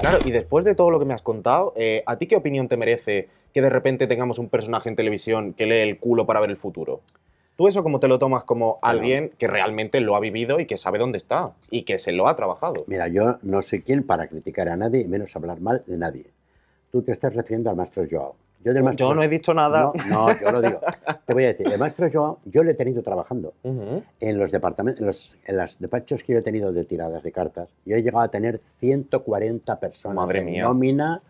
Claro, y después de todo lo que me has contado, eh, ¿a ti qué opinión te merece que de repente tengamos un personaje en televisión que lee el culo para ver el futuro? ¿Tú eso como te lo tomas como alguien que realmente lo ha vivido y que sabe dónde está y que se lo ha trabajado? Mira, yo no soy quien para criticar a nadie menos hablar mal de nadie. Tú te estás refiriendo al maestro Joao. Yo, no he dicho nada. No, yo lo digo. Te voy a decir, el maestro Joao, yo le he tenido trabajando en los departamentos, en los, despachos que yo he tenido de tiradas de cartas. Yo he llegado a tener 140 personas Madre nómina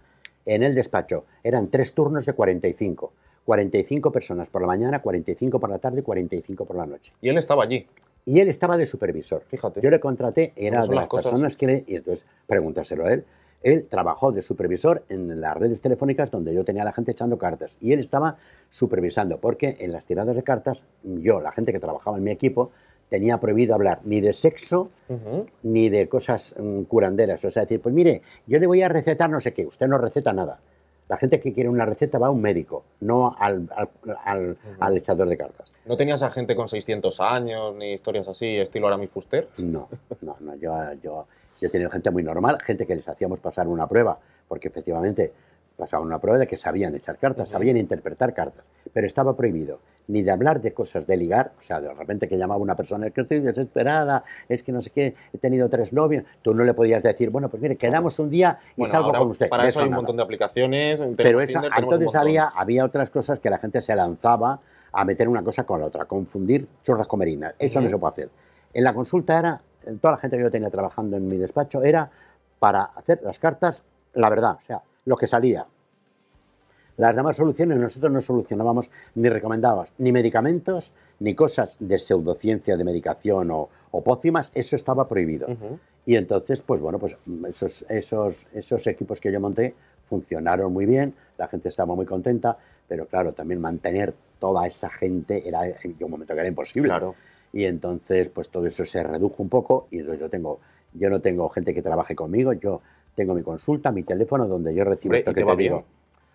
en el despacho. Eran tres turnos de 45. 45 personas por la mañana, 45 por la tarde, 45 por la noche. Y él estaba allí. Y él estaba de supervisor. Fíjate. Yo le contraté, era de las, personas que. Le, y entonces, pregúntaselo a él él trabajó de supervisor en las redes telefónicas donde yo tenía a la gente echando cartas y él estaba supervisando, porque en las tiradas de cartas yo, la gente que trabajaba en mi equipo, tenía prohibido hablar ni de sexo ni de cosas mm, curanderas. O sea, decir, pues mire, yo le voy a recetar no sé qué, usted no receta nada. La gente que quiere una receta va a un médico, no al, echador de cartas. ¿No tenías a gente con 600 años ni historias así, estilo mi Fuster? No, no, no, yo, yo yo he tenido gente muy normal, gente que les hacíamos pasar una prueba, porque efectivamente pasaban una prueba de que sabían echar cartas, sabían interpretar cartas, pero estaba prohibido ni de hablar de cosas de ligar, o sea, de repente que llamaba una persona, es que estoy desesperada, es que no sé qué, he tenido tres novios, tú no le podías decir, bueno, pues mire, quedamos un día y salgo con usted. Para eso, hay un montón de aplicaciones. Pero entonces había, otras cosas que la gente se lanzaba a meter una cosa con la otra, confundir chorras comerinas, eso no se puede hacer. En la consulta era toda la gente que yo tenía trabajando en mi despacho era para hacer las cartas la verdad, o sea, lo que salía. Las demás soluciones nosotros no solucionábamos ni recomendábamos ni medicamentos ni cosas de pseudociencia de medicación o, pócimas, eso estaba prohibido. Y entonces, pues bueno, pues esos, equipos que yo monté funcionaron muy bien, la gente estaba muy contenta, pero claro, también mantener toda esa gente era, en un momento que era imposible. Claro y entonces pues todo eso se redujo un poco y yo tengo, yo no tengo gente que trabaje conmigo, yo tengo mi consulta, mi teléfono donde yo recibo esto que te, digo.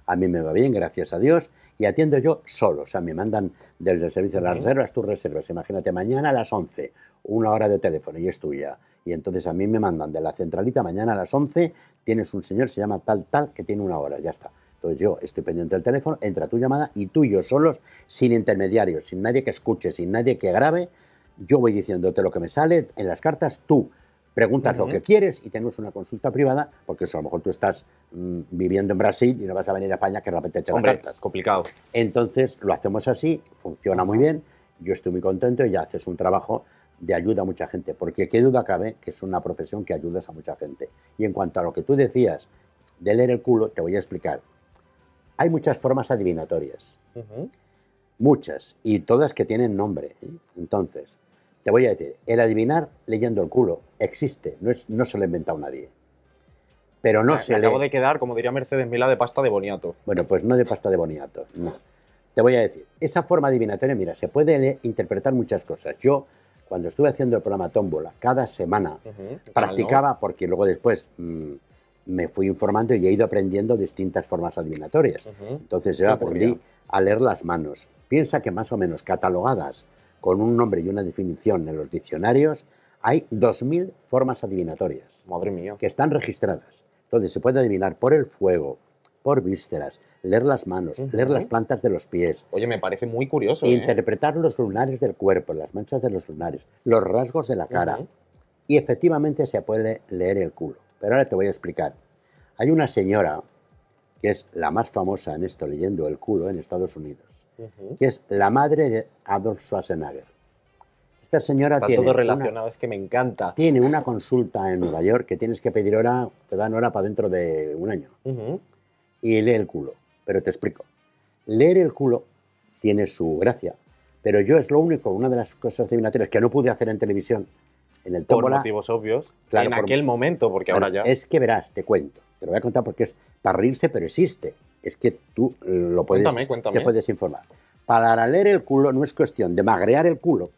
A mí me va bien, gracias a Dios, y atiendo yo solo. O sea, me mandan desde el servicio de las reservas tus reservas. Imagínate, mañana a las 11, una hora de teléfono y es tuya. Y entonces a mí me mandan de la centralita, mañana a las 11 tienes un señor, se llama tal, tal, que tiene una hora, ya está. Entonces yo estoy pendiente del teléfono, entra tu llamada y tú y yo solos, sin intermediarios, sin nadie que escuche, sin nadie que grabe, yo voy diciéndote lo que me sale en las cartas, tú preguntas lo que quieres y tenemos una consulta privada, porque eso, a lo mejor tú estás mm, viviendo en Brasil y no vas a venir a España que de repente te Hombre, es complicado. Entonces lo hacemos así, funciona muy bien, yo estoy muy contento y ya haces un trabajo de ayuda a mucha gente, porque qué duda cabe que es una profesión que ayudas a mucha gente. Y en cuanto a lo que tú decías de leer el culo, te voy a explicar. Hay muchas formas adivinatorias. Muchas. Y todas que tienen nombre. ¿eh? Entonces, te voy a decir, el adivinar leyendo el culo existe, no, es, no se lo ha inventado nadie. Pero no se le... acabo de quedar, como diría Mercedes Mila, de pasta de boniato. Bueno, pues no de pasta de boniato, no. Te voy a decir, esa forma adivinatoria, mira, se puede interpretar muchas cosas. Yo, cuando estuve haciendo el programa Tómbola, cada semana practicaba, porque luego después mm, me fui informando y he ido aprendiendo distintas formas adivinatorias. Entonces yo aprendí a leer las manos. Piensa que más o menos catalogadas con un nombre y una definición en los diccionarios, hay 2.000 formas adivinatorias. Madre Que están registradas. Entonces se puede adivinar por el fuego, por vísceras, leer las manos, leer las plantas de los pies. Oye, me parece muy curioso. ¿eh? Interpretar los lunares del cuerpo, las manchas de los lunares, los rasgos de la cara. Y efectivamente se puede leer el culo. Pero ahora te voy a explicar. Hay una señora que es la más famosa en esto, leyendo el culo en Estados Unidos, que es la madre de Adolf Schwarzenegger. Esta señora Está tiene. Todo relacionado, es que me encanta. Tiene una consulta en Nueva York que tienes que pedir hora, te dan hora para dentro de un año. Y lee el culo. Pero te explico. Leer el culo tiene su gracia, pero yo es lo único, una de las cosas divinatorias que no pude hacer en televisión, en el Por motivos obvios, en aquel momento, porque ahora ya... Es que verás, te cuento, te lo voy a contar porque es para reírse, pero existe. Es que tú lo puedes, te puedes informar. Para leer el culo no es cuestión de magrear el culo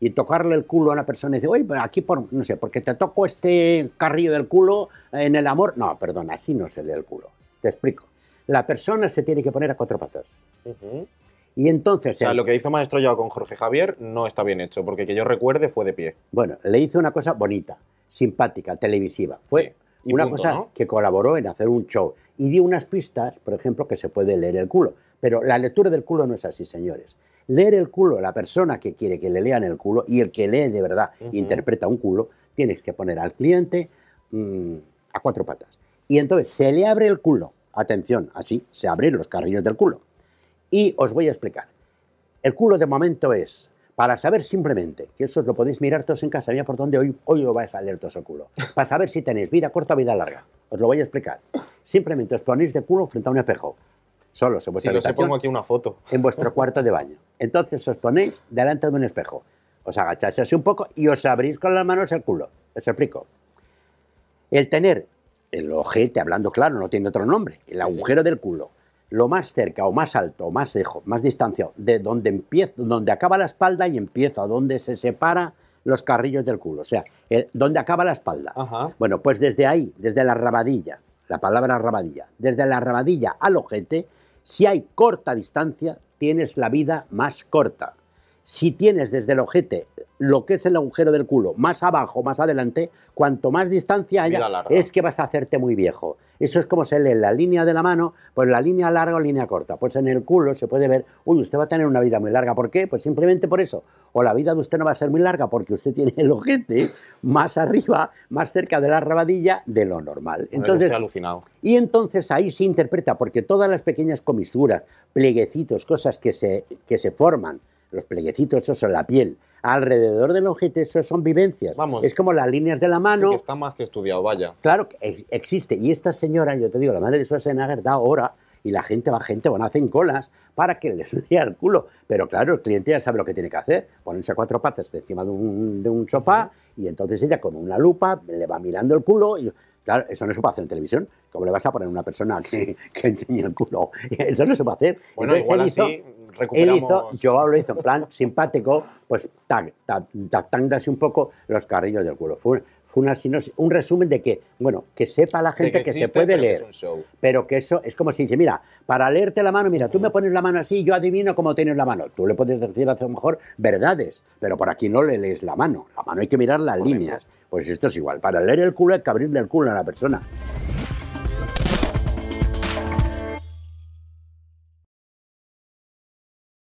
y tocarle el culo a una persona y decir, oye, aquí por, no sé, porque te toco este carrillo del culo en el amor. No, perdona, así no se lee el culo. Te explico. La persona se tiene que poner a cuatro patas. Uh y entonces... sea, lo que hizo Maestro Yao con Jorge Javier no está bien hecho, porque que yo recuerde fue de pie. Bueno, le hizo una cosa bonita, simpática, televisiva. Fue una cosa que colaboró en hacer un show y dio unas pistas, por ejemplo, que se puede leer el culo. Pero la lectura del culo no es así, señores. Leer el culo, la persona que quiere que le lean el culo y el que lee de verdad interpreta un culo, tienes que poner al cliente mm, a cuatro patas. Y entonces se le abre el culo. Atención, así, se abren los carrillos del culo. Y os voy a explicar. El culo de momento es, para saber simplemente, que eso os lo podéis mirar todos en casa, mira por dónde hoy, hoy os vais a salir todo ese culo, para saber si tenéis vida corta o vida larga. Os lo voy a explicar. Simplemente os ponéis de culo frente a un espejo. Solo en vuestra sí, pongo aquí una foto. En vuestro cuarto de baño. Entonces os ponéis delante de un espejo. Os agacháis así un poco y os abrís con las manos el culo. Os explico. El tener el ojete, hablando claro, no tiene otro nombre, el agujero del culo lo más cerca o más alto o más lejos, más distanciado, de donde, empieza, donde acaba la espalda y empieza, donde se separa los carrillos del culo, o sea, donde acaba la espalda. Bueno, pues desde ahí, desde la rabadilla, la palabra rabadilla, desde la rabadilla al ojete, si hay corta distancia, tienes la vida más corta si tienes desde el ojete lo que es el agujero del culo más abajo, más adelante, cuanto más distancia haya, es que vas a hacerte muy viejo. Eso es como se lee la línea de la mano, pues la línea larga o línea corta. Pues en el culo se puede ver, uy, usted va a tener una vida muy larga. ¿Por qué? Pues simplemente por eso. O la vida de usted no va a ser muy larga porque usted tiene el ojete más arriba, más cerca de la rabadilla de lo normal. Entonces, alucinado. Y entonces ahí se interpreta, porque todas las pequeñas comisuras, plieguecitos, cosas que se, que se forman, los pleguecitos esos son la piel. Alrededor del ojete, eso son vivencias. Vamos. Es como las líneas de la mano. Que está más que estudiado, vaya. Claro, existe. Y esta señora, yo te digo, la madre de Schwarzenegger da hora y la gente va, gente, van, a hacen colas para que les dé el culo. Pero claro, el cliente ya sabe lo que tiene que hacer, ponerse a cuatro patas encima de un, de un sofá y entonces ella con una lupa le va mirando el culo y... Claro, eso no se puede hacer en televisión. ¿Cómo le vas a poner a una persona que, que enseñe el culo? Eso no se puede hacer. Bueno, igual él hizo, Joao lo hizo en plan simpático, pues tac, un poco los carrillos del culo. Fue, una, un resumen de que, bueno, que sepa la gente que, se puede leer. Pero que eso es como si dice, mira, para leerte la mano, mira, tú me pones la mano así, y yo adivino cómo tienes la mano. Tú le puedes decir a lo mejor verdades, pero por aquí no le lees la mano. La mano hay que mirar las líneas. Pues esto es igual. Para leer el culo hay que abrirle el culo a la persona.